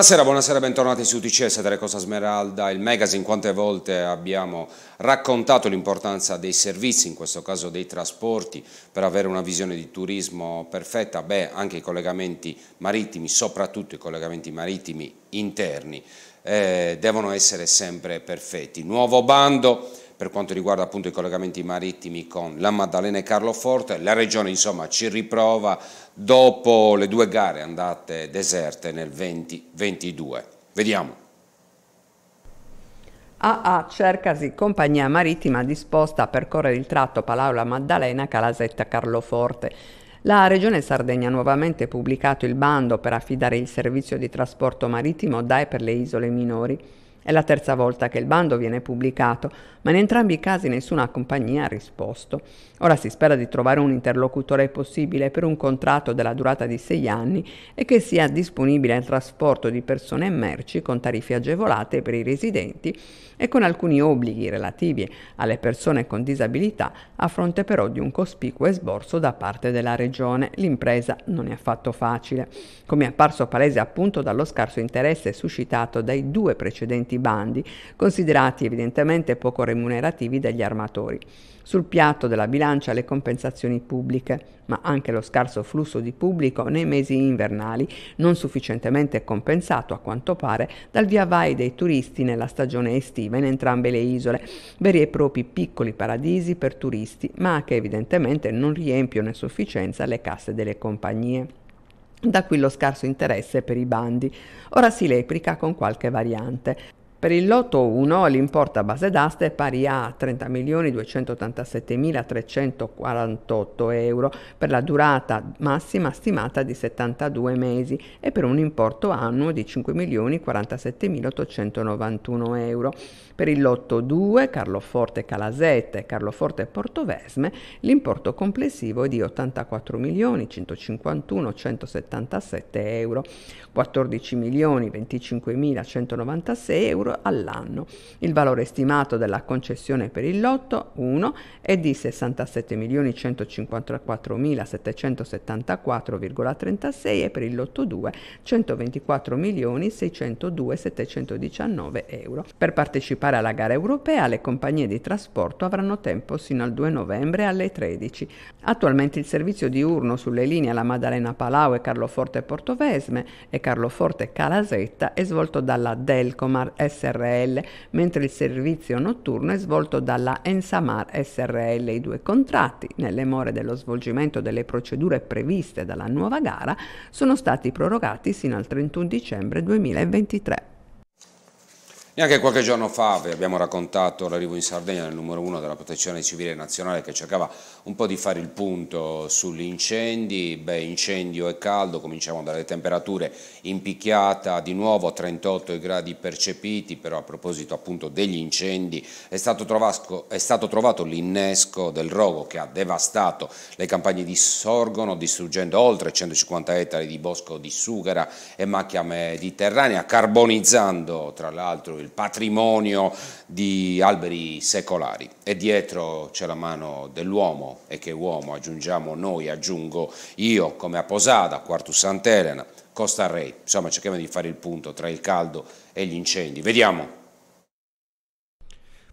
Buonasera, buonasera, bentornati su UTCS TCS Telecosa Smeralda, il magazine. Quante volte abbiamo raccontato l'importanza dei servizi, in questo caso dei trasporti, per avere una visione di turismo perfetta? Beh, anche i collegamenti marittimi, soprattutto i collegamenti marittimi interni, eh, devono essere sempre perfetti. Nuovo bando per quanto riguarda appunto i collegamenti marittimi con la Maddalena e Carloforte, la regione insomma ci riprova dopo le due gare andate deserte nel 2022. Vediamo. AA cercasi compagnia marittima disposta a percorrere il tratto Palaula Maddalena Calasetta Carloforte. La Regione Sardegna ha nuovamente pubblicato il bando per affidare il servizio di trasporto marittimo DAE per le isole minori. È la terza volta che il bando viene pubblicato, ma in entrambi i casi nessuna compagnia ha risposto. Ora si spera di trovare un interlocutore possibile per un contratto della durata di sei anni e che sia disponibile al trasporto di persone e merci con tariffe agevolate per i residenti e con alcuni obblighi relativi alle persone con disabilità a fronte però di un cospicuo esborso da parte della Regione. L'impresa non è affatto facile, come è apparso palese appunto dallo scarso interesse suscitato dai due precedenti bandi, considerati evidentemente poco remunerativi dagli armatori. Sul piatto della bilancia le compensazioni pubbliche, ma anche lo scarso flusso di pubblico nei mesi invernali, non sufficientemente compensato a quanto pare dal via vai dei turisti nella stagione estiva in entrambe le isole, veri e propri piccoli paradisi per turisti, ma che evidentemente non riempiono a sufficienza le casse delle compagnie. Da qui lo scarso interesse per i bandi. Ora si replica con qualche variante. Per il lotto 1 l'importo a base d'asta è pari a 30.287.348 euro per la durata massima stimata di 72 mesi e per un importo annuo di 5.047.891 euro. Per il lotto 2 Carloforte Calasette e Carloforte Portovesme l'importo complessivo è di 84.151.177 euro, 14.025.196 euro euro all'anno. Il valore stimato della concessione per il lotto 1 è di 67.154.774,36 e per il lotto 2 124.602.719 euro. Per partecipare alla gara europea le compagnie di trasporto avranno tempo sino al 2 novembre alle 13. Attualmente il servizio diurno sulle linee alla Maddalena Palau e Carloforte Portovesme e Carloforte Calasetta è svolto dalla Delcomar S SRL, mentre il servizio notturno è svolto dalla Ensamar SRL. I due contratti, nelle more dello svolgimento delle procedure previste dalla nuova gara, sono stati prorogati sino al 31 dicembre 2023. E anche qualche giorno fa vi abbiamo raccontato l'arrivo in Sardegna del numero uno della Protezione Civile Nazionale che cercava un po' di fare il punto sugli incendi. Beh, incendio e caldo, cominciamo dalle temperature in picchiata, di nuovo 38 gradi percepiti, però a proposito appunto degli incendi è stato, trovasco, è stato trovato l'innesco del rogo che ha devastato le campagne di sorgono, distruggendo oltre 150 ettari di bosco di sughera e macchia mediterranea, carbonizzando tra l'altro il patrimonio di alberi secolari e dietro c'è la mano dell'uomo e che uomo aggiungiamo noi, aggiungo io come a Posada, Quartus Sant'Elena, Costa Rey, insomma cerchiamo di fare il punto tra il caldo e gli incendi, vediamo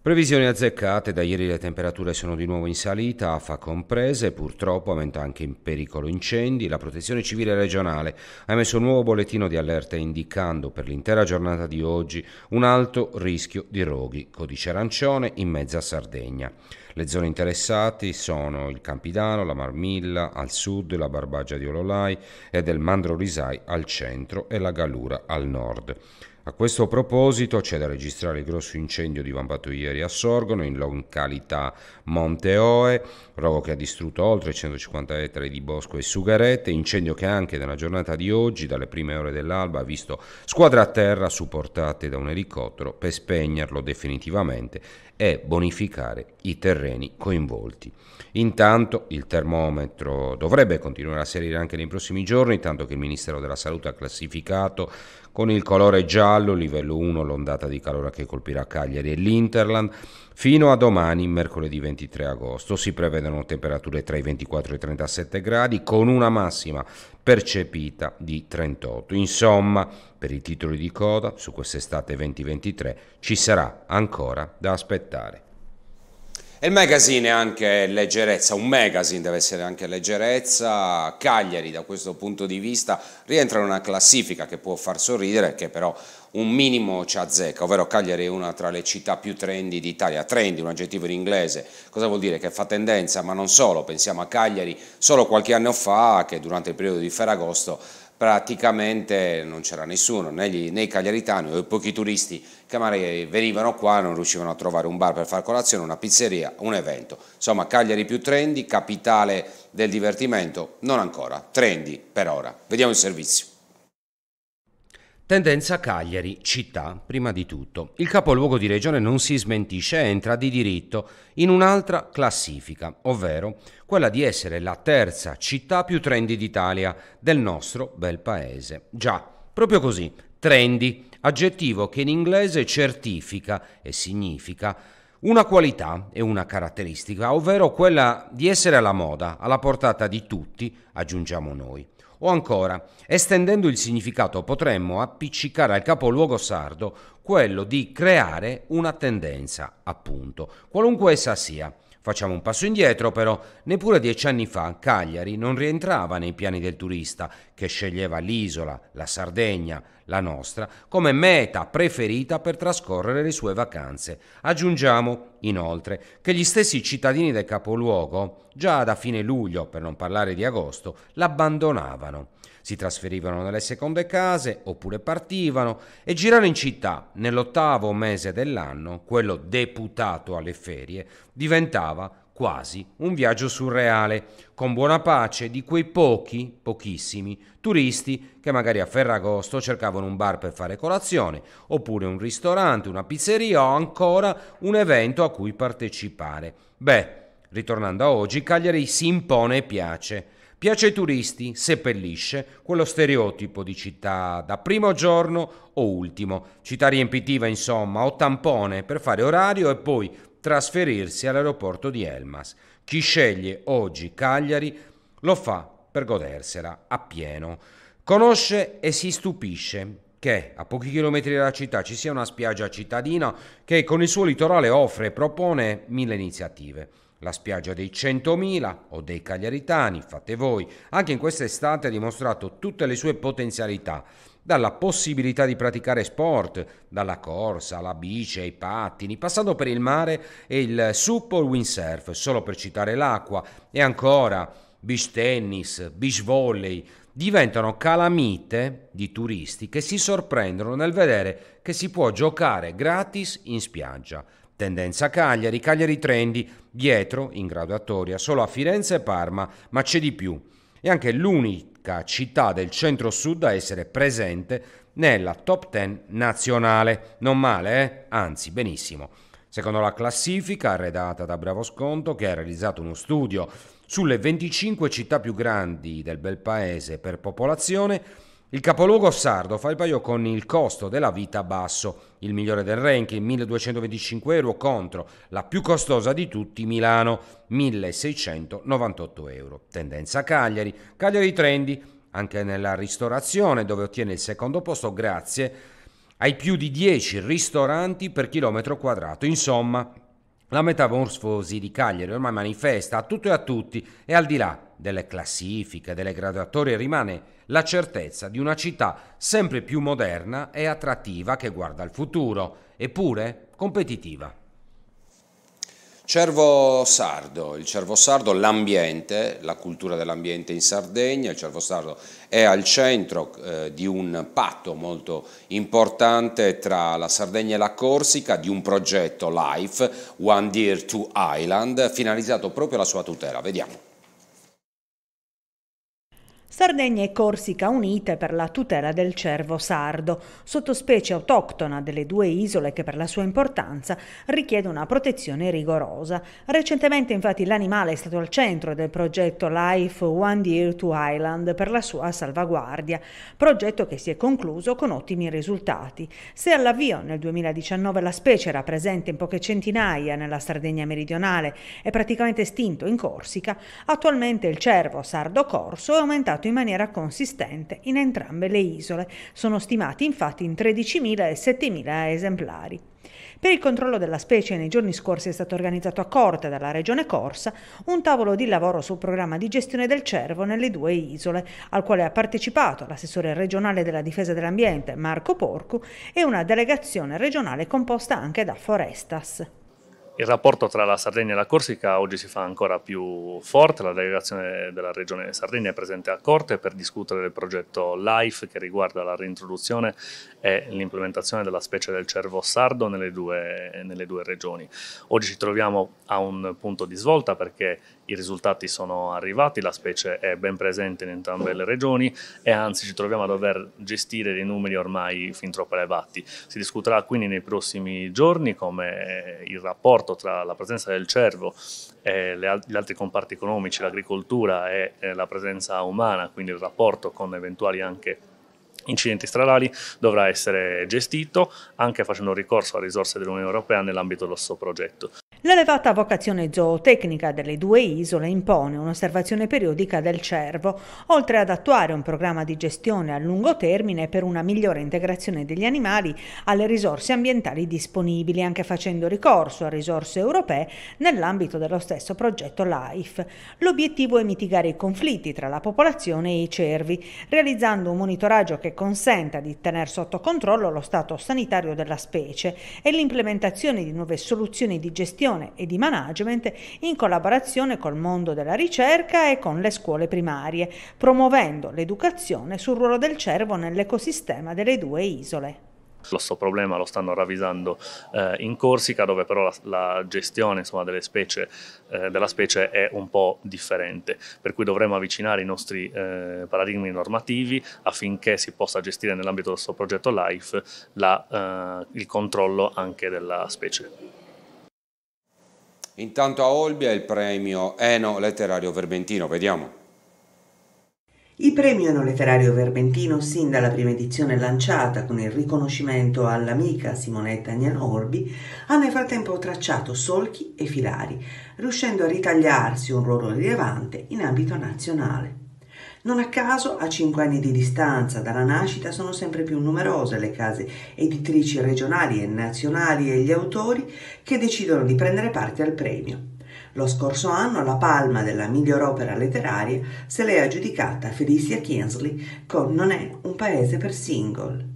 Previsioni azzeccate, da ieri le temperature sono di nuovo in salita, AFA comprese, purtroppo aumenta anche in pericolo incendi. La Protezione Civile regionale ha emesso un nuovo bollettino di allerta indicando per l'intera giornata di oggi un alto rischio di roghi, codice arancione in mezza Sardegna. Le zone interessate sono il Campidano, la Marmilla al sud, la Barbagia di Ololai e del Mandro Risai al centro e la Galura al nord. A questo proposito c'è da registrare il grosso incendio divampato ieri a Sorgono in località Monteoe, rogo che ha distrutto oltre 150 ettari di bosco e sugarette, incendio che anche nella giornata di oggi, dalle prime ore dell'alba, ha visto squadre a terra supportate da un elicottero per spegnerlo definitivamente e bonificare i terreni coinvolti. Intanto il termometro dovrebbe continuare a salire anche nei prossimi giorni, tanto che il Ministero della Salute ha classificato con il colore giallo, livello 1, l'ondata di calore che colpirà Cagliari e l'Interland. Fino a domani, mercoledì 23 agosto, si prevedono temperature tra i 24 e i 37 gradi con una massima percepita di 38. Insomma, per i titoli di coda su quest'estate 2023 ci sarà ancora da aspettare. E il magazine è anche leggerezza, un magazine deve essere anche leggerezza, Cagliari da questo punto di vista rientra in una classifica che può far sorridere, che però un minimo ci azzecca, ovvero Cagliari è una tra le città più trendy d'Italia, trendy, un aggettivo in inglese, cosa vuol dire? Che fa tendenza, ma non solo, pensiamo a Cagliari solo qualche anno fa, che durante il periodo di Ferragosto praticamente non c'era nessuno, né, i cagliaritani o i pochi turisti che magari venivano qua, non riuscivano a trovare un bar per fare colazione, una pizzeria, un evento. Insomma, Cagliari più trendy, capitale del divertimento, non ancora, trendy per ora. Vediamo il servizio. Tendenza Cagliari, città, prima di tutto. Il capoluogo di regione non si smentisce entra di diritto in un'altra classifica, ovvero quella di essere la terza città più trendy d'Italia, del nostro bel paese. Già, proprio così, trendy aggettivo che in inglese certifica e significa una qualità e una caratteristica, ovvero quella di essere alla moda, alla portata di tutti, aggiungiamo noi. O ancora, estendendo il significato potremmo appiccicare al capoluogo sardo quello di creare una tendenza, appunto, qualunque essa sia Facciamo un passo indietro però, neppure dieci anni fa Cagliari non rientrava nei piani del turista che sceglieva l'isola, la Sardegna, la nostra, come meta preferita per trascorrere le sue vacanze. Aggiungiamo inoltre che gli stessi cittadini del capoluogo, già da fine luglio per non parlare di agosto, l'abbandonavano si trasferivano nelle seconde case oppure partivano e girare in città. Nell'ottavo mese dell'anno, quello deputato alle ferie, diventava quasi un viaggio surreale, con buona pace di quei pochi, pochissimi, turisti che magari a Ferragosto cercavano un bar per fare colazione, oppure un ristorante, una pizzeria o ancora un evento a cui partecipare. Beh, ritornando a oggi, Cagliari si impone e piace. Piace ai turisti, seppellisce quello stereotipo di città da primo giorno o ultimo, città riempitiva insomma, o tampone per fare orario e poi trasferirsi all'aeroporto di Elmas. Chi sceglie oggi Cagliari lo fa per godersela appieno. Conosce e si stupisce che a pochi chilometri dalla città ci sia una spiaggia cittadina che con il suo litorale offre e propone mille iniziative. La spiaggia dei 100.000 o dei Cagliaritani, fate voi, anche in quest'estate ha dimostrato tutte le sue potenzialità, dalla possibilità di praticare sport, dalla corsa alla bici ai pattini, passando per il mare e il sup windsurf, solo per citare l'acqua, e ancora beach tennis, beach volley, diventano calamite di turisti che si sorprendono nel vedere che si può giocare gratis in spiaggia. Tendenza Cagliari, Cagliari Trendi, dietro in graduatoria solo a Firenze e Parma, ma c'è di più. È anche l'unica città del centro-sud a essere presente nella top 10 nazionale. Non male, eh? Anzi, benissimo. Secondo la classifica redata da Bravo Sconto, che ha realizzato uno studio sulle 25 città più grandi del bel paese per popolazione, il capoluogo sardo fa il paio con il costo della vita basso, il migliore del ranking 1225 euro contro la più costosa di tutti Milano 1698 euro. Tendenza Cagliari, Cagliari Trendy anche nella ristorazione dove ottiene il secondo posto grazie ai più di 10 ristoranti per chilometro quadrato. Insomma, la metamorfosi di Cagliari ormai manifesta a tutto e a tutti e al di là delle classifiche, delle graduatorie rimane la certezza di una città sempre più moderna e attrattiva che guarda al futuro, eppure competitiva. Cervo sardo, il cervo sardo, l'ambiente, la cultura dell'ambiente in Sardegna, il cervo sardo è al centro eh, di un patto molto importante tra la Sardegna e la Corsica, di un progetto LIFE, One Deer, Two Island, finalizzato proprio alla sua tutela. Vediamo. Sardegna e Corsica unite per la tutela del cervo sardo, sottospecie autoctona delle due isole che per la sua importanza richiede una protezione rigorosa. Recentemente infatti l'animale è stato al centro del progetto Life One Deer to Island per la sua salvaguardia, progetto che si è concluso con ottimi risultati. Se all'avvio nel 2019 la specie era presente in poche centinaia nella Sardegna meridionale e praticamente estinto in Corsica, attualmente il cervo sardo corso è aumentato in maniera consistente in entrambe le isole. Sono stimati infatti in 13.000 e 7.000 esemplari. Per il controllo della specie nei giorni scorsi è stato organizzato a Corte dalla Regione Corsa un tavolo di lavoro sul programma di gestione del cervo nelle due isole, al quale ha partecipato l'assessore regionale della difesa dell'ambiente Marco Porcu e una delegazione regionale composta anche da Forestas. Il rapporto tra la Sardegna e la Corsica oggi si fa ancora più forte, la delegazione della Regione Sardegna è presente a Corte per discutere del progetto LIFE che riguarda la reintroduzione e l'implementazione della specie del cervo sardo nelle due, nelle due regioni. Oggi ci troviamo a un punto di svolta perché i risultati sono arrivati, la specie è ben presente in entrambe le regioni e anzi ci troviamo a dover gestire dei numeri ormai fin troppo elevati. Si discuterà quindi nei prossimi giorni come il rapporto rapporto tra la presenza del cervo e le, gli altri comparti economici, l'agricoltura e eh, la presenza umana, quindi il rapporto con eventuali anche incidenti stradali dovrà essere gestito anche facendo ricorso a risorse dell'Unione Europea nell'ambito del suo progetto. L'elevata vocazione zootecnica delle due isole impone un'osservazione periodica del cervo, oltre ad attuare un programma di gestione a lungo termine per una migliore integrazione degli animali alle risorse ambientali disponibili, anche facendo ricorso a risorse europee nell'ambito dello stesso progetto LIFE. L'obiettivo è mitigare i conflitti tra la popolazione e i cervi, realizzando un monitoraggio che consenta di tenere sotto controllo lo stato sanitario della specie e l'implementazione di nuove soluzioni di gestione formazione e di management in collaborazione col mondo della ricerca e con le scuole primarie, promuovendo l'educazione sul ruolo del cervo nell'ecosistema delle due isole. Lo stesso problema lo stanno ravvisando eh, in Corsica, dove però la, la gestione insomma, specie, eh, della specie è un po' differente, per cui dovremo avvicinare i nostri eh, paradigmi normativi affinché si possa gestire nell'ambito del suo progetto LIFE la, eh, il controllo anche della specie. Intanto a Olbia il premio Eno Letterario Verbentino, vediamo. Il premio Eno Letterario Verbentino, sin dalla prima edizione lanciata con il riconoscimento all'amica Simonetta Agnano Orbi, ha nel frattempo tracciato solchi e filari, riuscendo a ritagliarsi un ruolo rilevante in ambito nazionale. Non a caso, a cinque anni di distanza dalla nascita, sono sempre più numerose le case editrici regionali e nazionali e gli autori che decidono di prendere parte al premio. Lo scorso anno la palma della miglior opera letteraria se l'è aggiudicata Felicia Kinsley con Non è un paese per single.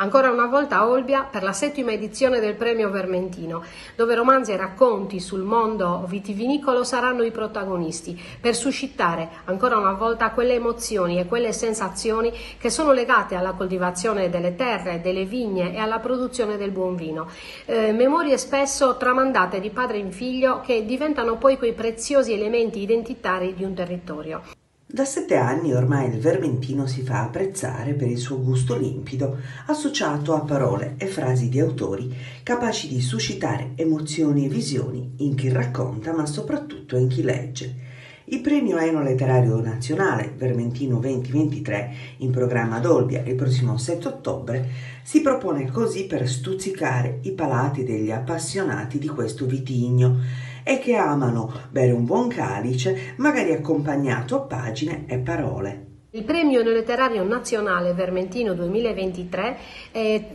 Ancora una volta a Olbia per la settima edizione del premio Vermentino, dove romanzi e racconti sul mondo vitivinicolo saranno i protagonisti, per suscitare ancora una volta quelle emozioni e quelle sensazioni che sono legate alla coltivazione delle terre, delle vigne e alla produzione del buon vino. Eh, memorie spesso tramandate di padre in figlio che diventano poi quei preziosi elementi identitari di un territorio. Da sette anni ormai il Vermentino si fa apprezzare per il suo gusto limpido, associato a parole e frasi di autori capaci di suscitare emozioni e visioni in chi racconta, ma soprattutto in chi legge il premio Eno Letterario Nazionale Vermentino 2023 in programma ad Olbia il prossimo 7 ottobre si propone così per stuzzicare i palati degli appassionati di questo vitigno e che amano bere un buon calice magari accompagnato a pagine e parole. Il premio letterario nazionale Vermentino 2023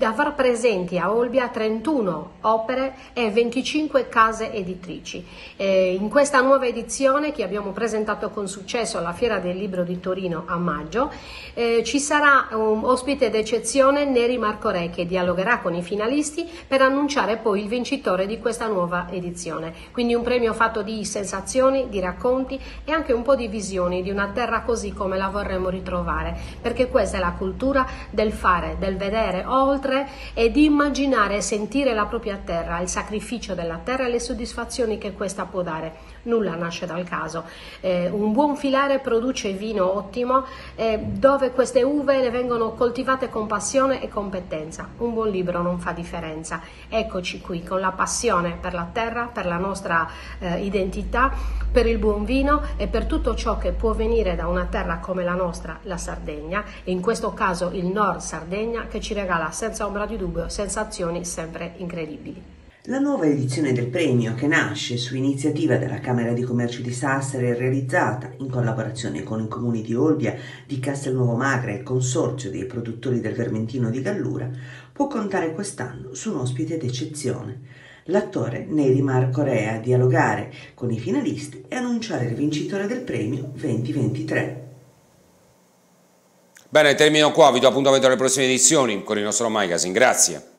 avrà eh, presenti a Olbia 31 opere e 25 case editrici. Eh, in questa nuova edizione che abbiamo presentato con successo alla Fiera del Libro di Torino a maggio eh, ci sarà un ospite d'eccezione Neri Marco Re che dialogherà con i finalisti per annunciare poi il vincitore di questa nuova edizione. Quindi un premio fatto di sensazioni, di racconti e anche un po' di visioni di una terra così come la vorremmo dobbiamo ritrovare, perché questa è la cultura del fare, del vedere oltre e di immaginare e sentire la propria terra, il sacrificio della terra e le soddisfazioni che questa può dare nulla nasce dal caso. Eh, un buon filare produce vino ottimo eh, dove queste uve le vengono coltivate con passione e competenza. Un buon libro non fa differenza. Eccoci qui con la passione per la terra, per la nostra eh, identità, per il buon vino e per tutto ciò che può venire da una terra come la nostra, la Sardegna, e in questo caso il Nord Sardegna che ci regala senza ombra di dubbio sensazioni sempre incredibili. La nuova edizione del premio, che nasce su iniziativa della Camera di Commercio di Sassari e realizzata in collaborazione con i comuni di Olbia, di Castelnuovo Magra e il Consorzio dei produttori del Vermentino di Gallura, può contare quest'anno su un ospite d'eccezione. L'attore Neri Marco Rea, a dialogare con i finalisti e annunciare il vincitore del premio 2023. Bene, termino qua, vi do appuntamento alle prossime edizioni con il nostro magazine, grazie.